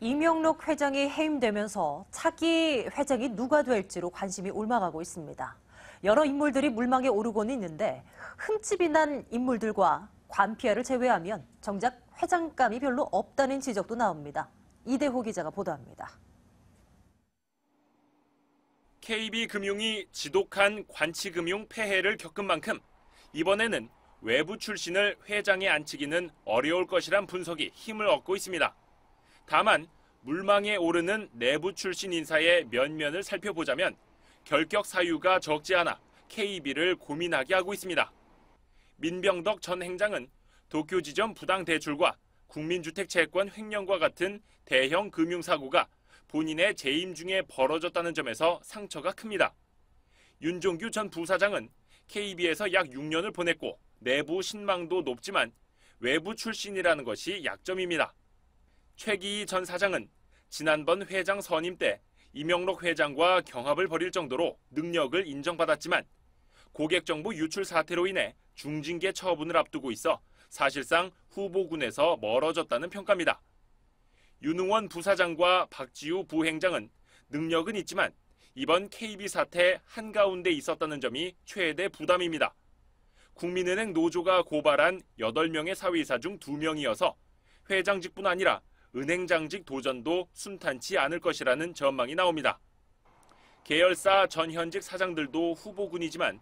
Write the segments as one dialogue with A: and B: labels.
A: 이명록 회장이 해임되면서 차기 회장이 누가 될지로 관심이 올라가고 있습니다. 여러 인물들이 물망에 오르곤 있는데 흠집이 난 인물들과 관피아를 제외하면 정작 회장감이 별로 없다는 지적도 나옵니다. 이대호 기자가 보도합니다.
B: KB금융이 지독한 관치금융 폐해를 겪은 만큼 이번에는 외부 출신을 회장에 앉히기는 어려울 것이란 분석이 힘을 얻고 있습니다. 다만 물망에 오르는 내부 출신 인사의 면면을 살펴보자면 결격 사유가 적지 않아 KB를 고민하게 하고 있습니다. 민병덕 전 행장은 도쿄 지점 부당 대출과 국민주택 채권 횡령과 같은 대형 금융 사고가 본인의 재임 중에 벌어졌다는 점에서 상처가 큽니다. 윤종규 전 부사장은 KB에서 약 6년을 보냈고 내부 신망도 높지만 외부 출신이라는 것이 약점입니다. 최기희 전 사장은 지난번 회장 선임 때 이명록 회장과 경합을 벌일 정도로 능력을 인정받았지만 고객정보 유출 사태로 인해 중징계 처분을 앞두고 있어 사실상 후보군에서 멀어졌다는 평가입니다. 윤웅원 부사장과 박지우 부행장은 능력은 있지만 이번 KB 사태 한가운데 있었다는 점이 최대 부담입니다. 국민은행 노조가 고발한 8명의 사회이사 중 2명이어서 회장직뿐 아니라 은행장직 도전도 순탄치 않을 것이라는 전망이 나옵니다. 계열사 전현직 사장들도 후보군이지만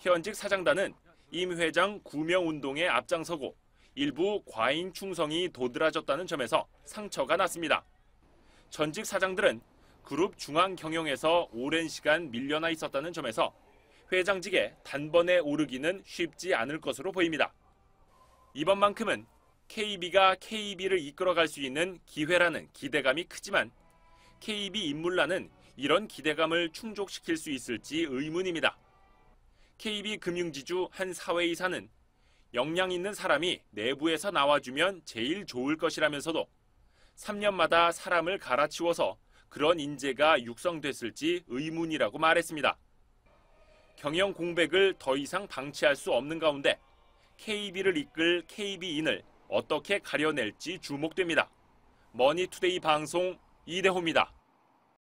B: 현직 사장단은 임 회장 구명 운동에 앞장서고 일부 과잉 충성이 도드라졌다는 점에서 상처가 났습니다. 전직 사장들은 그룹 중앙 경영에서 오랜 시간 밀려나 있었다는 점에서 회장직에 단번에 오르기는 쉽지 않을 것으로 보입니다. 이번만큼은 KB가 KB를 이끌어갈 수 있는 기회라는 기대감이 크지만 KB 인물라는 이런 기대감을 충족시킬 수 있을지 의문입니다. KB 금융지주 한 사회이사는 역량 있는 사람이 내부에서 나와주면 제일 좋을 것이라면서도 3년마다 사람을 갈아치워서 그런 인재가 육성됐을지 의문이라고 말했습니다. 경영 공백을 더 이상 방치할 수 없는 가운데 KB를 이끌 KB인을 어떻게 가려낼지 주목됩니다. 머니투데이 방송 이대호입니다.